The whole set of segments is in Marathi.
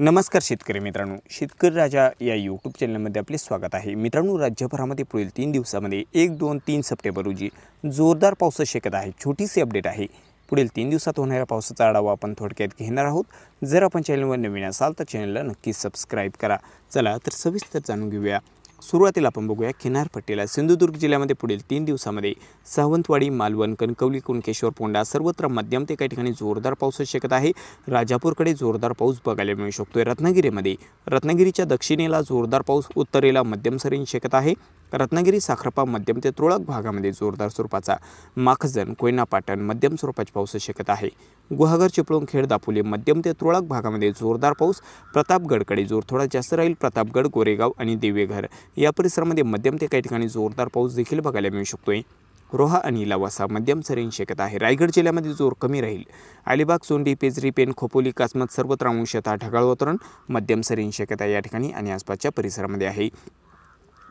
नमस्कार शेतकरी मित्रांनो शेतकरी राजा या यूट्यूब चॅनलमध्ये आपले स्वागत आहे मित्रांनो राज्यभरामध्ये पुढील तीन दिवसामध्ये एक दोन तीन सप्टेंबर रोजी जोरदार पाऊस शक्यता आहे छोटीशी अपडेट आहे पुढील तीन दिवसात होणाऱ्या पावसाचा आढावा आपण थोडक्यात घेणार आहोत जर आपण चॅनलवर नवीन असाल तर चॅनलला नक्की सबस्क्राईब करा चला तर सविस्तर जाणून घेऊया सुरुवातीला आपण बघूया किनारपट्टीला सिंधुदुर्ग जिल्ह्यामध्ये पुढील तीन दिवसामध्ये सावंतवाडी मालवण कणकवली कुणकेश्वर पोंडा सर्वत्र मध्यम ते काही ठिकाणी जोरदार पाऊस असू शकत आहे राजापूरकडे जोरदार पाऊस बघायला मिळू शकतो रत्नागिरीमध्ये रत्नागिरीच्या दक्षिणेला जोरदार पाऊस उत्तरेला मध्यम सरीन शकत आहे रत्नागिरी साखरपा मध्यम ते तुळक भागामध्ये जोरदार स्वरूपाचा माखजन कोयनापाटण मध्यम स्वरूपाची पाऊस शकत आहे गुहागर चिपळूण खेड दापोली मध्यम ते तुरळक भागामध्ये जोरदार पाऊस प्रतापगडकडे जोर थोडा जास्त राहील प्रतापगड गोरेगाव आणि देवेघर या परिसरामध्ये मध्यम ते काही ठिकाणी जोरदार पाऊस देखील बघायला मिळू शकतोय रोहा आणि लवासा मध्यम सरीन शेकत आहे रायगड जिल्ह्यामध्ये जोर कमी राहील अलिबाग सोंडी पेजरी पेन खोपोली कासमत सर्वत्र अंशता ढगाळ वातावरण मध्यम सरीन शेकत या ठिकाणी आणि आसपासच्या परिसरामध्ये आहे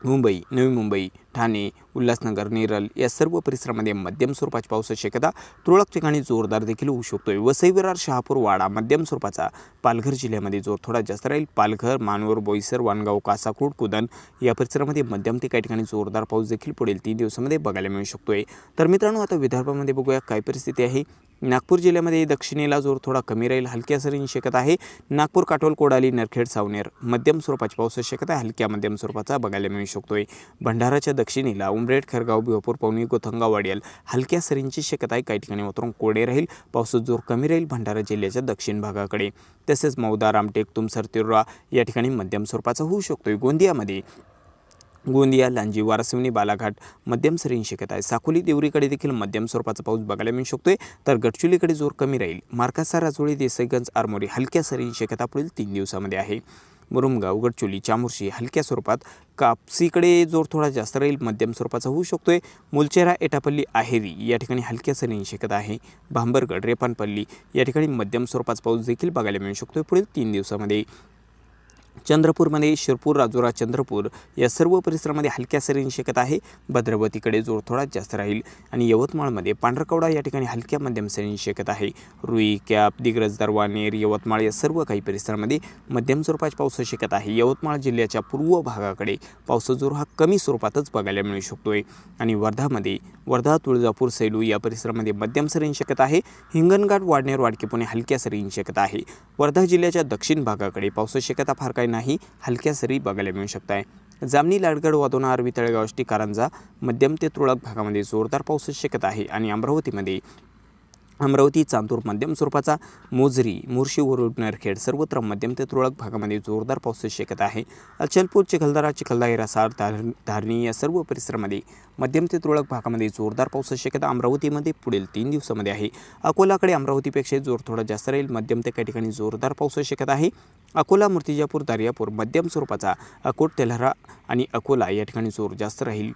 Mumbai, nơi Mumbai Thane Ulhasnagar Neral या सर्व परिसरामध्ये मध्यम स्वरूपाची पावसाची शक्यता तुरळक ठिकाणी जोरदार देखील होऊ शकतो वसई विरार शहापूर वाडा मध्यम स्वरूपाचा पालघर जिल्ह्यामध्ये जोर थोडा जास्त राहील पालघर मानवर बोईसर वानगाव कासाकोड कुदन या परिसरामध्ये मध्यम ते काही ठिकाणी जोरदार पाऊस देखील पुढील तीन दिवसामध्ये बघायला मिळू शकतोय तर मित्रांनो आता विदर्भामध्ये बघूया काय परिस्थिती आहे नागपूर जिल्ह्यामध्ये दक्षिणेला जोर थोडा कमी राहील हलक्या सरी शक्यता आहे नागपूर काटोल कोडाली नरखेड सावनेर मध्यम स्वरूपाची पावसाची शक्यता हलक्या मध्यम स्वरूपाचा बघायला मिळू शकतोय भंडाराच्या दक्षिणेला उमरेड खरगाव बिवापूर पवनी गोथंगा वाडियल हलक्या सरींची शक्यता आहे काही ठिकाणी वातावरण कोडे राहील पावसाचा जोर कमी राहील भंडारा जिल्ह्याच्या दक्षिण भागाकडे तसेच मौदा रामटेक तुमसर तिरुरा या ठिकाणी मध्यम स्वरूपाचा होऊ शकतो गोंदियामध्ये गोंदिया लांजी वारासिवनी बालाघाट मध्यम सरीन शक्यता आहे साकोली देवरीकडे देखील मध्यम स्वरूपाचा पाऊस बघायला मिळू शकतोय तर गडचुलीकडे जोर कमी राहील मार्कासा राजोळी देसाईगंज आरमोरी हलक्या सरीन शक्यता पुढील तीन दिवसामध्ये आहे मुरुमगाव गडचोली चामुर्शी हलक्या स्वरूपात कापसीकडे जोर थोडा जास्त राहील मध्यम स्वरूपाचा होऊ शकतोय मुलचेरा एटापल्ली आहेरी या ठिकाणी हलक्या नाही शेकत आहे भांबरगड रेपानपल्ली या ठिकाणी मध्यम स्वरूपाचा पाऊस देखील बघायला मिळू शकतो पुढील तीन दिवसामध्ये चंद्रपूरमध्ये शिरपूर राजुरा चंद्रपूर या सर्व परिसरामध्ये हलक्या सरींची शक्यता आहे भद्रवतीकडे जोर थोडा जास्त राहील आणि यवतमाळमध्ये पांढरकवडा या ठिकाणी हलक्या मध्यम सरींची शक्यता आहे रुई कॅप दिग्रज दरवानेर यवतमाळ या सर्व काही परिसरामध्ये मध्यम स्वरूपाची पावसाची शक्यता आहे यवतमाळ जिल्ह्याच्या पूर्व भागाकडे पावसाजोर जोर हा कमी स्वरूपातच बघायला मिळू शकतोय आणि वर्धामध्ये वर्धा तुळजापूर सैलू या परिसरामध्ये मध्यम सरींची शक्यता आहे हिंगणघाट वाडनेर वाडके पुणे हलक्या सरींची शक्यता आहे वर्धा जिल्ह्याच्या दक्षिण भागाकडे पावस शक्यता फार नाही हलक्या सरी बघायला मिळू शकत आहे जामनी लाडगड वादोना आरवी तळेगाव कारंजा मध्यम ते तुळक भागामध्ये जोरदार पाऊसच शक्यता आहे आणि अमरावतीमध्ये अमरावती चांदूर मध्यम स्वरूपाचा मोजरी मुर्शी वरुड नरखेड सर्वत्र मध्यम ते तुरळक भागामध्ये जोरदार पावसाची शक्यता आहे अचलपूर चिखलदरा चिखलदायरा सार धारणी या सर्व परिसरामध्ये मध्यम ते तुरळक भागामध्ये जोरदार पावसाची शक्यता अमरावतीमध्ये पुढील तीन दिवसामध्ये आहे अकोलाकडे अमरावतीपेक्षा जोर थोडा जास्त राहील मध्यम ते काही ठिकाणी जोरदार पावसाची शक्यता आहे अकोला मूर्तिजापूर दर्यापूर मध्यम स्वरूपाचा अकोट तेलहरा आणि अकोला या ठिकाणी जोर जास्त राहील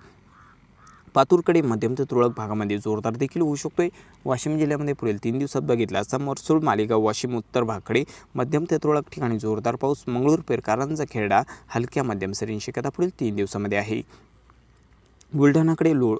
पातूरकडे मध्यम ते तुरळक भागामध्ये जोरदार देखील होऊ शकतोय वाशिम जिल्ह्यामध्ये पुढील तीन दिवसात बघितला असता मरसूळ मालेगाव वाशिम उत्तर भागकडे मध्यम ते तुरळक ठिकाणी जोरदार पाऊस मंगळूर पेरकारांचा खेडा हलक्या मध्यम सरींची शक्यता पुढील तीन दिवसामध्ये आहे बुलढाणाकडे लो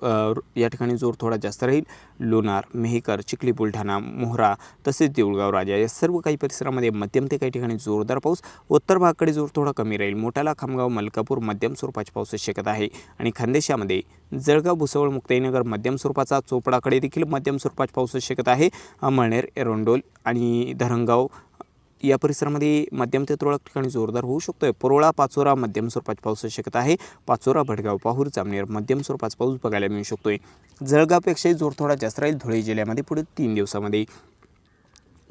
या ठिकाणी जोर थोडा जास्त राहील लोणार मेहकर चिखली बुलढाणा मोहरा तसेच देऊळगाव राजा या सर्व काही परिसरामध्ये मध्यम ते काही ठिकाणी जोरदार पाऊस उत्तर भागाकडे जोर थोडा कमी राहील मोटाला खामगाव मलकापूर मध्यम स्वरूपाची पाऊस शक्यता आहे आणि खानदेशामध्ये जळगाव भुसावळ मुक्ताईनगर मध्यम स्वरूपाचा चोपडाकडे देखील मध्यम स्वरूपाची पाऊस शक्यता आहे अमळनेर एरोंडोल आणि धरणगाव या परिसरामध्ये मध्यम ते तुरळक ठिकाणी जोरदार होऊ शकतोय परोळा पाचोरा मध्यम स्वरूपाची पाऊस शक्यता आहे पाचोरा भडगाव पाहूर जामनेर मध्यम स्वरूपाचा पाऊस बघायला मिळू शकतोय जळगावपेक्षाही जोर थोडा जास्त राहील धुळे जिल्ह्यामध्ये पुढे तीन दिवसामध्ये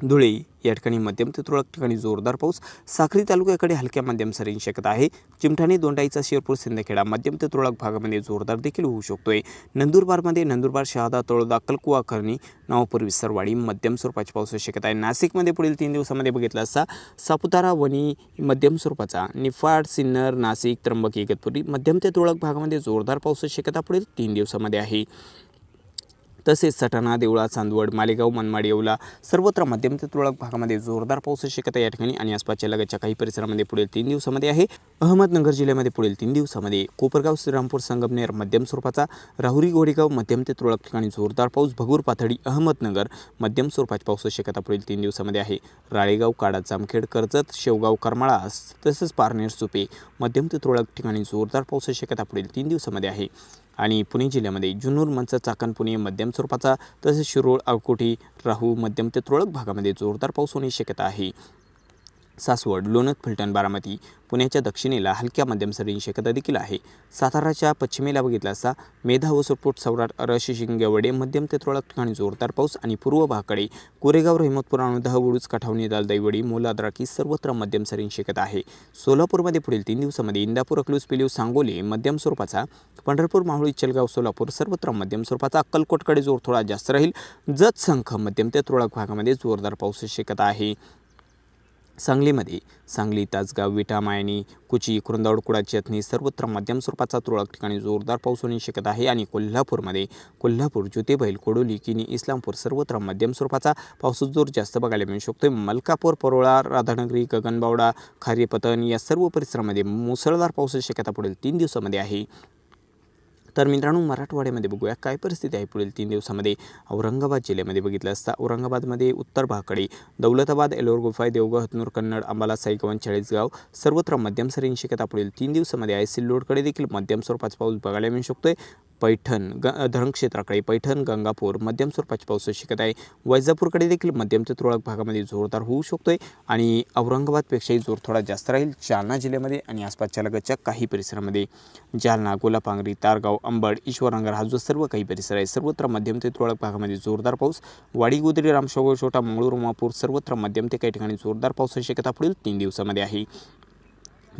धुळे या ठिकाणी मध्यम ते तुरळक ठिकाणी जोरदार पाऊस साखरी तालुक्याकडे हलक्या मध्यम सरी शक्यता आहे चिमठाणी दोंडाईचा शिरपूर सिंदखेडा मध्यम ते तुरळक भागामध्ये जोरदार देखील होऊ शकतो आहे नंदुरबारमध्ये नंदुरबार शहादा तळोदा कलकुवा करणी नावपूर विसरवाडी मध्यम स्वरूपाची पावसाची शक्यता आहे नाशिकमध्ये पुढील तीन दिवसामध्ये बघितलं असता सापुतारा वणी मध्यम स्वरूपाचा निफाड सिन्नर नाशिक त्र्यंबक इगतपुरी मध्यम ते तुरळक भागामध्ये जोरदार पावसाची शक्यता पुढील तीन दिवसामध्ये आहे तसेच सटाणा देवळा चांदवड मालेगाव मनमाड येवला सर्वत्र मध्यम ते तुरळक भागामध्ये जोरदार पाऊस शक्यता या ठिकाणी आणि आसपासच्या लगतच्या काही परिसरामध्ये पुढील तीन दिवसामध्ये आहे अहमदनगर जिल्ह्यामध्ये पुढील तीन दिवसामध्ये कोपरगाव श्रीरामपूर संगमनेर मध्यम स्वरूपाचा राहुरी गोडेगाव मध्यम ते तुरळक ठिकाणी जोरदार पाऊस भगूर पाथडी अहमदनगर मध्यम स्वरूपाची पाऊस शक्यता पुढील तीन दिवसामध्ये आहे राळेगाव काडा जामखेड कर्जत शेवगाव करमाळा तसेच पारनेर सुपे मध्यम ते तुरळक ठिकाणी जोरदार पाऊस शक्यता पुढील तीन दिवसामध्ये आहे आणि पुणे जिल्ह्यामध्ये जुन्नूर मंच चाकण पुणे मध्यम स्वरूपाचा तसेच शिरोळ अवकोटी राहू मध्यम ते तुरळक भागामध्ये जोरदार पाऊस होण्याची शक्यता आहे सासवड लोणत फलटण बारामती पुण्याच्या दक्षिणेला हलक्या मध्यम सरींची शक्यता देखील आहे साताराच्या पश्चिमेला बघितला असता मेधा ओसरपोट सौराट रश शिंगेवडे मध्यम ते तुरळक ठिकाणी जोरदार पाऊस आणि पूर्व भागाकडे कोरेगाव आणि दहवडूज काठावणी दाल दैवडी मोलाद्राकी सर्वत्र मध्यम सरींची शक्यता आहे सोलापूरमध्ये पुढील तीन दिवसामध्ये इंदापूर अकलूज पिलीव सांगोली मध्यम स्वरूपाचा पंढरपूर माहुळी चलगाव सोलापूर सर्वत्र मध्यम स्वरूपाचा अक्कलकोटकडे जोर थोडा जास्त राहील जत संख मध्यम ते तुरळक भागामध्ये जोरदार पाऊस शक्यता आहे सांगलीमध्ये सांगली तासगाव विटा मायणी कुची कुरुंदावड कुडा चटणी सर्वत्र मध्यम स्वरूपाचा तुरळक ठिकाणी जोरदार पाऊस होण्याची शक्यता आहे आणि कोल्हापूरमध्ये कोल्हापूर ज्योतिबैल कोडोली किनी इस्लामपूर सर्वत्र मध्यम स्वरूपाचा पावसाचा जोर जास्त बघायला मिळू शकतो मलकापूर परोळा राधानगरी गगनबावडा खारीपतन या सर्व परिसरामध्ये मुसळधार पावसाची शक्यता पुढील तीन दिवसामध्ये आहे तर मित्रांनो मराठवाड्यामध्ये बघूया काय परिस्थिती आहे पुढील तीन दिवसामध्ये औरंगाबाद जिल्ह्यामध्ये बघितलं असता औरंगाबादमध्ये उत्तर भागकडे दौलताबाद एलोर गुफाय देवगाव हतनूर कन्नड अंबाला साईगवन चाळीसगाव सर्वत्र मध्यम सरींची शक्यता पुढील तीन दिवसामध्ये आहे सिल्लोडकडे देखील मध्यम स्वरूपाचा पाऊस बघायला मिळू शकतोय पैठण ग धरण पैठण गंगापूर मध्यम स्वरूपाची पाऊस शिकत आहे वैजापूरकडे देखील मध्यम ते तुरळक भागामध्ये जोरदार होऊ शकतो आहे आणि औरंगाबादपेक्षाही जोर थोडा जास्त राहील जालना जिल्ह्यामध्ये आणि आसपासच्या लगतच्या काही परिसरामध्ये जालना गोलापांगरी तारगाव अंबड ईश्वरनगर हा जो सर्व काही परिसर आहे सर्वत्र मध्यम ते तुरळक भागामध्ये जोरदार पाऊस वाडीगोदरी रामशोगो छोटा मंगळूर उमापूर सर्वत्र मध्यम ते काही ठिकाणी जोरदार पावसाची शक्यता पुढील तीन दिवसामध्ये आहे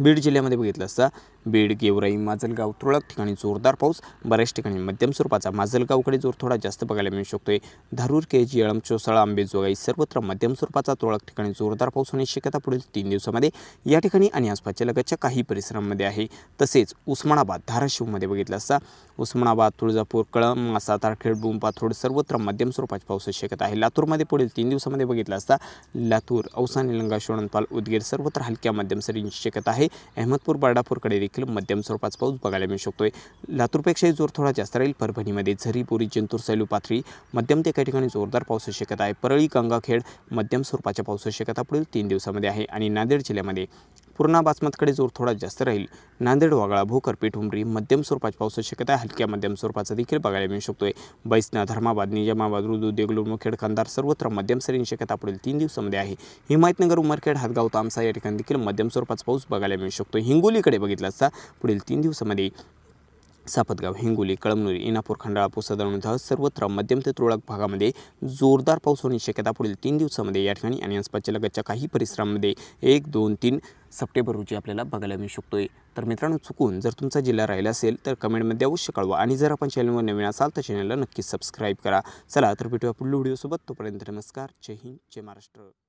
बीड जिल्ह्यामध्ये बघितलं असता बीड गेवराई माजलगाव तुरळक ठिकाणी जोरदार पाऊस बऱ्याच ठिकाणी मध्यम स्वरूपाचा माजलगावकडे जोर थोडा जास्त बघायला मिळू शकतोय धारूर केळजी यळम चोसाळा आंबेजोगाई सर्वत्र मध्यम स्वरूपाचा तुरळक ठिकाणी जोरदार पाऊस होण्याची शक्यता पुढील तीन दिवसामध्ये या ठिकाणी आणि आसपासच्या लगतच्या काही परिसरांमध्ये आहे तसेच उस्मानाबाद धाराशिवमध्ये बघितलं असता उस्मानाबाद तुळजापूर कळम मासा तारखेड पाथोड सर्वत्र मध्यम स्वरूपाची पावसाची शक्यता आहे लातूरमध्ये पुढील तीन दिवसामध्ये बघितलं असता लातूर औसा निलंगा शोणपाल उदगीर सर्वत्र हलक्या मध्यम सरींची शक्यता आहे अहमदपूर बर्डापूरकडे देखील मध्यम स्वरूपाचा पाऊस बघायला मिळू शकतोय लातूरपेक्षाही जोर थोडा जास्त राहील परभणीमध्ये झरीपुरी जिंतूर सैलू पाथरी मध्यम ते काही ठिकाणी जोरदार पाऊस शक्यता आहे परळी गंगाखेड मध्यम स्वरूपाच्या पावसाची शक्यता पुढील तीन दिवसामध्ये आहे आणि नांदेड जिल्ह्यामध्ये पूर्णा बासमतकडे जोर थोडा जास्त राहील नांदेड वागळा भोकर पेठुंबरी मध्यम स्वरूपाची पावसाची शक्यता आहे हलक्या मध्यम स्वरूपाचा देखील बघायला मिळू शकतोय बैसना धर्माबाद निजामाबाद रुदू देगलूर मुखेड कंदार सर्वत्र मध्यम सरींची शक्यता पुढील तीन दिवसामध्ये आहे हिमायतनगर उमरखेड हातगाव तामसा या ठिकाणी देखील मध्यम स्वरूपाचा पाऊस बघायला मिळू शकतो हिंगोलीकडे बघितला असता पुढील तीन दिवसामध्ये सापतगाव हिंगोली कळमनुरी इनापूर खंडाळा पुसदळसह सर्वत्र मध्यम ते तुरळक भागामध्ये जोरदार पाऊस होण्याची शक्यता पुढील तीन दिवसामध्ये या ठिकाणी आणि आसपासच्या लगतच्या काही परिसरामध्ये एक दोन तीन सप्टेंबर रोजी आपल्याला बघायला मिळू शकतोय तर मित्रांनो चुकून जर तुमचा जिल्हा राहिला असेल तर कमेंटमध्ये अवश्य कळवा आणि जर आपण चॅनलवर नवीन असाल तर चॅनलला नक्कीच सबस्क्राईब करा चला तर भेटूया पुढील व्हिडिओसोबत तोपर्यंत नमस्कार जय हिंद जय महाराष्ट्र